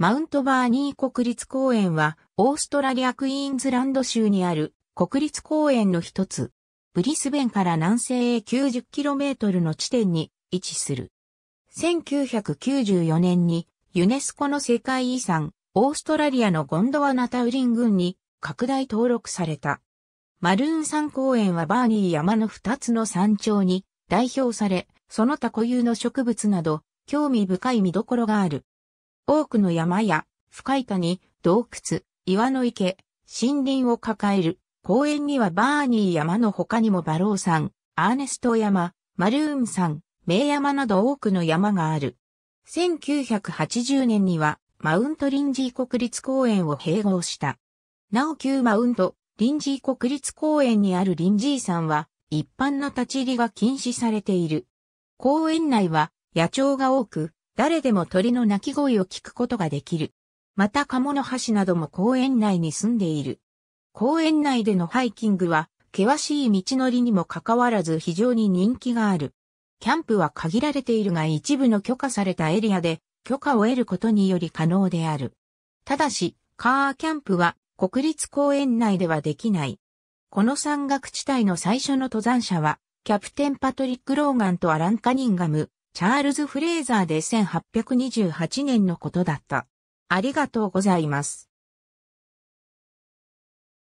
マウントバーニー国立公園は、オーストラリアクイーンズランド州にある国立公園の一つ。ブリスベンから南西へ 90km の地点に位置する。1994年にユネスコの世界遺産、オーストラリアのゴンドワナタウリン郡に拡大登録された。マルーン山公園はバーニー山の二つの山頂に代表され、その他固有の植物など、興味深い見どころがある。多くの山や深い谷、洞窟、岩の池、森林を抱える。公園にはバーニー山の他にもバロー山、アーネスト山、マルーン山、名山など多くの山がある。1980年にはマウントリンジー国立公園を併合した。なお旧マウントリンジー国立公園にあるリンジー山は一般の立ち入りが禁止されている。公園内は野鳥が多く、誰でも鳥の鳴き声を聞くことができる。またカモノハシなども公園内に住んでいる。公園内でのハイキングは、険しい道のりにもかかわらず非常に人気がある。キャンプは限られているが一部の許可されたエリアで許可を得ることにより可能である。ただし、カーキャンプは国立公園内ではできない。この山岳地帯の最初の登山者は、キャプテンパトリック・ローガンとアラン・カニンガム、チャールズ・フレーザーで1828年のことだった。ありがとうございます。